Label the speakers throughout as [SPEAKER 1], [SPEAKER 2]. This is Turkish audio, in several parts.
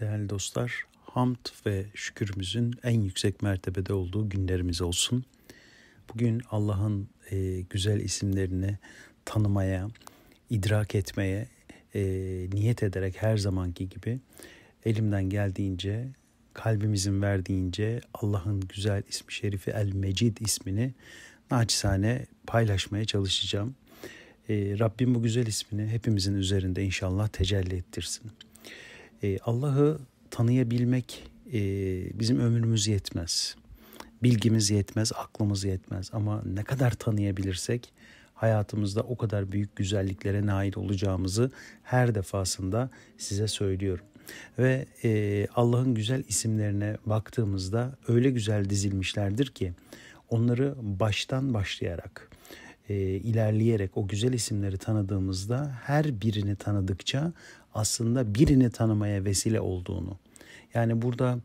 [SPEAKER 1] Değerli dostlar, hamd ve şükürümüzün en yüksek mertebede olduğu günlerimiz olsun. Bugün Allah'ın e, güzel isimlerini tanımaya, idrak etmeye e, niyet ederek her zamanki gibi elimden geldiğince, kalbimizin verdiğince Allah'ın güzel ismi şerifi El Mecid ismini naçizane paylaşmaya çalışacağım. E, Rabbim bu güzel ismini hepimizin üzerinde inşallah tecelli ettirsin. E, Allah'ı tanıyabilmek e, bizim ömrümüz yetmez. Bilgimiz yetmez, aklımız yetmez ama ne kadar tanıyabilirsek hayatımızda o kadar büyük güzelliklere nail olacağımızı her defasında size söylüyorum. Ve e, Allah'ın güzel isimlerine baktığımızda öyle güzel dizilmişlerdir ki onları baştan başlayarak e, ilerleyerek o güzel isimleri tanıdığımızda her birini tanıdıkça aslında birini tanımaya vesile olduğunu. Yani burada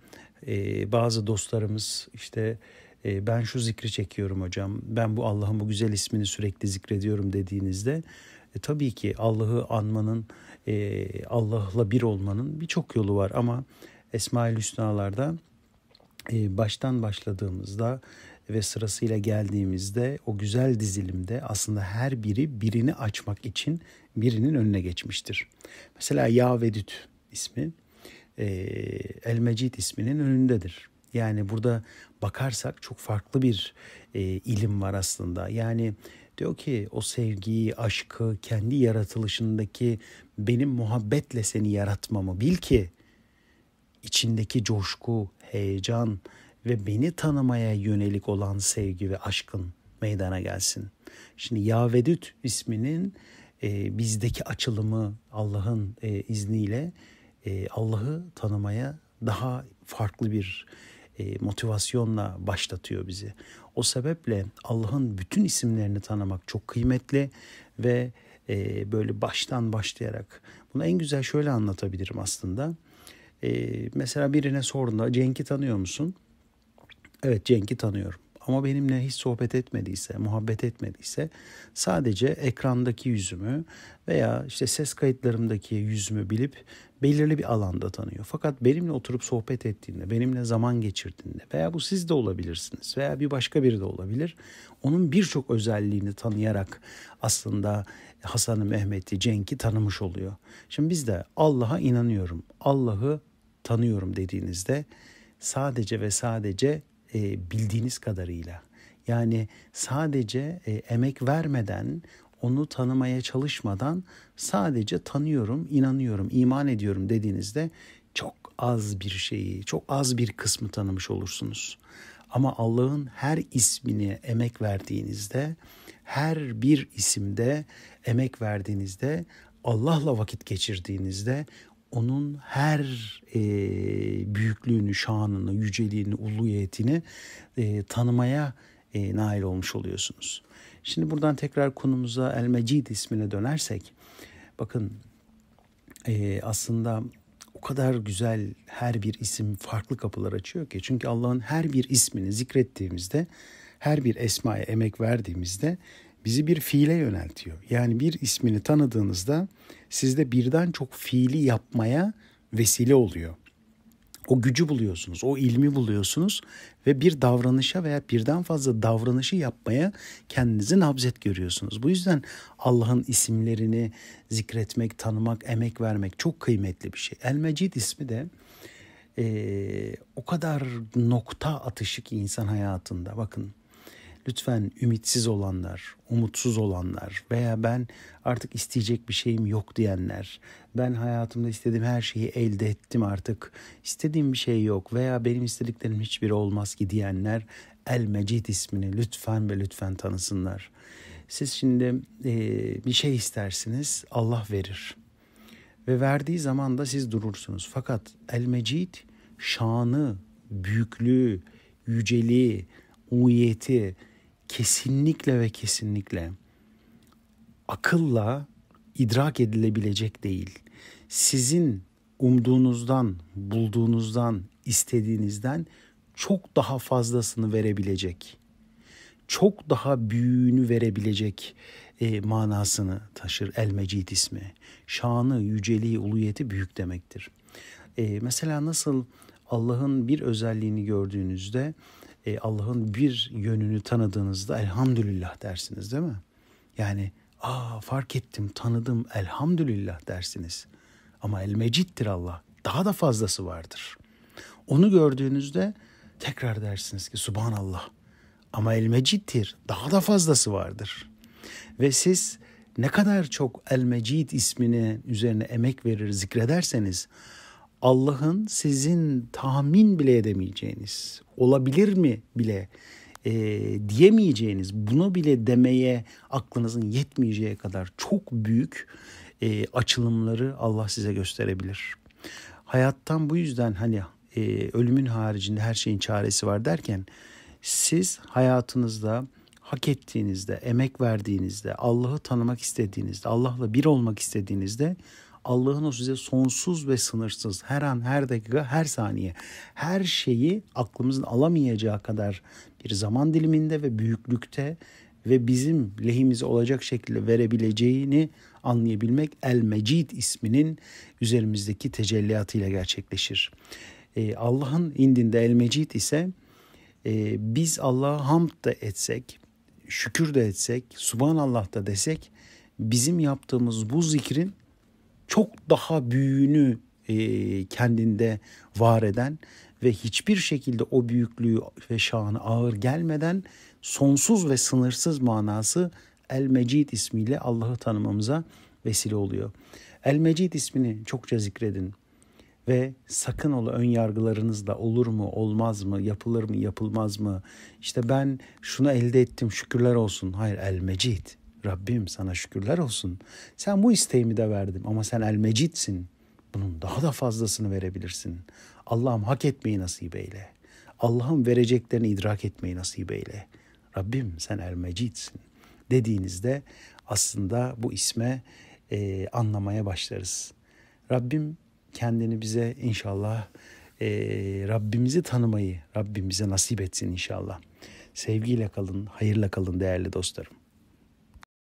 [SPEAKER 1] e, bazı dostlarımız işte e, ben şu zikri çekiyorum hocam, ben bu Allah'ın bu güzel ismini sürekli zikrediyorum dediğinizde e, tabii ki Allah'ı anmanın, e, Allah'la bir olmanın birçok yolu var ama Esma-ül Hüsna'larda e, baştan başladığımızda ve sırasıyla geldiğimizde o güzel dizilimde aslında her biri birini açmak için birinin önüne geçmiştir. Mesela Ya Vedüt ismi e, Elmecid isminin önündedir. Yani burada bakarsak çok farklı bir e, ilim var aslında. Yani diyor ki o sevgiyi, aşkı, kendi yaratılışındaki benim muhabbetle seni yaratmamı bil ki içindeki coşku, heyecan, ve beni tanımaya yönelik olan sevgi ve aşkın meydana gelsin. Şimdi Yavedüt isminin e, bizdeki açılımı Allah'ın e, izniyle e, Allah'ı tanımaya daha farklı bir e, motivasyonla başlatıyor bizi. O sebeple Allah'ın bütün isimlerini tanımak çok kıymetli ve e, böyle baştan başlayarak bunu en güzel şöyle anlatabilirim aslında. E, mesela birine sorduğunda Cenk'i tanıyor musun? evet Cenk'i tanıyorum ama benimle hiç sohbet etmediyse, muhabbet etmediyse sadece ekrandaki yüzümü veya işte ses kayıtlarımdaki yüzümü bilip belirli bir alanda tanıyor. Fakat benimle oturup sohbet ettiğinde, benimle zaman geçirdiğinde veya bu siz de olabilirsiniz veya bir başka biri de olabilir. Onun birçok özelliğini tanıyarak aslında Hasan'ı, Mehmet'i, Cenk'i tanımış oluyor. Şimdi biz de Allah'a inanıyorum, Allah'ı tanıyorum dediğinizde sadece ve sadece e, bildiğiniz kadarıyla. Yani sadece e, emek vermeden, onu tanımaya çalışmadan sadece tanıyorum, inanıyorum, iman ediyorum dediğinizde çok az bir şeyi, çok az bir kısmı tanımış olursunuz. Ama Allah'ın her ismini emek verdiğinizde, her bir isimde emek verdiğinizde, Allah'la vakit geçirdiğinizde onun her e, büyüklüğünü, şanını, yüceliğini, uluyetini e, tanımaya e, nail olmuş oluyorsunuz. Şimdi buradan tekrar konumuza El Mecid ismine dönersek, bakın e, aslında o kadar güzel her bir isim farklı kapılar açıyor ki. Çünkü Allah'ın her bir ismini zikrettiğimizde, her bir esmaya emek verdiğimizde bizi bir fiile yöneltiyor. Yani bir ismini tanıdığınızda sizde birden çok fiili yapmaya vesile oluyor. O gücü buluyorsunuz, o ilmi buluyorsunuz ve bir davranışa veya birden fazla davranışı yapmaya kendinizi nabzet görüyorsunuz. Bu yüzden Allah'ın isimlerini zikretmek, tanımak, emek vermek çok kıymetli bir şey. El Mecid ismi de e, o kadar nokta atışı ki insan hayatında. Bakın Lütfen ümitsiz olanlar, umutsuz olanlar veya ben artık isteyecek bir şeyim yok diyenler, ben hayatımda istediğim her şeyi elde ettim artık, istediğim bir şey yok veya benim istediklerim hiçbiri olmaz ki diyenler El Mecid ismini lütfen ve lütfen tanısınlar. Siz şimdi e, bir şey istersiniz Allah verir ve verdiği zaman da siz durursunuz. Fakat El Mecid şanı, büyüklüğü, yüceliği, uyeti kesinlikle ve kesinlikle akılla idrak edilebilecek değil. Sizin umduğunuzdan, bulduğunuzdan, istediğinizden çok daha fazlasını verebilecek. Çok daha büyüğünü verebilecek e, manasını taşır El Mecid ismi. Şanı, yüceliği, uluyeti büyük demektir. E, mesela nasıl Allah'ın bir özelliğini gördüğünüzde e, Allah'ın bir yönünü tanıdığınızda elhamdülillah dersiniz değil mi? Yani aa fark ettim tanıdım elhamdülillah dersiniz. Ama elmecittir Allah daha da fazlası vardır. Onu gördüğünüzde tekrar dersiniz ki subhanallah ama elmecittir daha da fazlası vardır. Ve siz ne kadar çok elmecid ismini üzerine emek verir zikrederseniz Allah'ın sizin tahmin bile edemeyeceğiniz, olabilir mi bile e, diyemeyeceğiniz, bunu bile demeye aklınızın yetmeyeceği kadar çok büyük e, açılımları Allah size gösterebilir. Hayattan bu yüzden hani e, ölümün haricinde her şeyin çaresi var derken siz hayatınızda hak ettiğinizde, emek verdiğinizde, Allah'ı tanımak istediğinizde, Allah'la bir olmak istediğinizde Allah'ın o size sonsuz ve sınırsız her an, her dakika, her saniye her şeyi aklımızın alamayacağı kadar bir zaman diliminde ve büyüklükte ve bizim lehimize olacak şekilde verebileceğini anlayabilmek El Mecid isminin üzerimizdeki tecelliyatıyla gerçekleşir. Ee, Allah'ın indinde El Mecid ise e, biz Allah'a hamd da etsek, şükür de etsek, subhanallah da desek bizim yaptığımız bu zikrin çok daha büyüğünü e, kendinde var eden ve hiçbir şekilde o büyüklüğü ve şanı ağır gelmeden sonsuz ve sınırsız manası El Mecid ismiyle Allah'ı tanımamıza vesile oluyor. El Mecid ismini çokça zikredin ve sakın ola ön yargılarınızla olur mu olmaz mı yapılır mı yapılmaz mı işte ben şunu elde ettim şükürler olsun hayır El Mecid Rabbim sana şükürler olsun. Sen bu isteğimi de verdim ama sen el mecitsin. Bunun daha da fazlasını verebilirsin. Allah'ım hak etmeyi nasip eyle. Allah'ın vereceklerini idrak etmeyi nasip eyle. Rabbim sen el mecitsin dediğinizde aslında bu isme e, anlamaya başlarız. Rabbim kendini bize inşallah e, Rabbimizi tanımayı Rabbim bize nasip etsin inşallah. Sevgiyle kalın, hayırla kalın değerli dostlarım.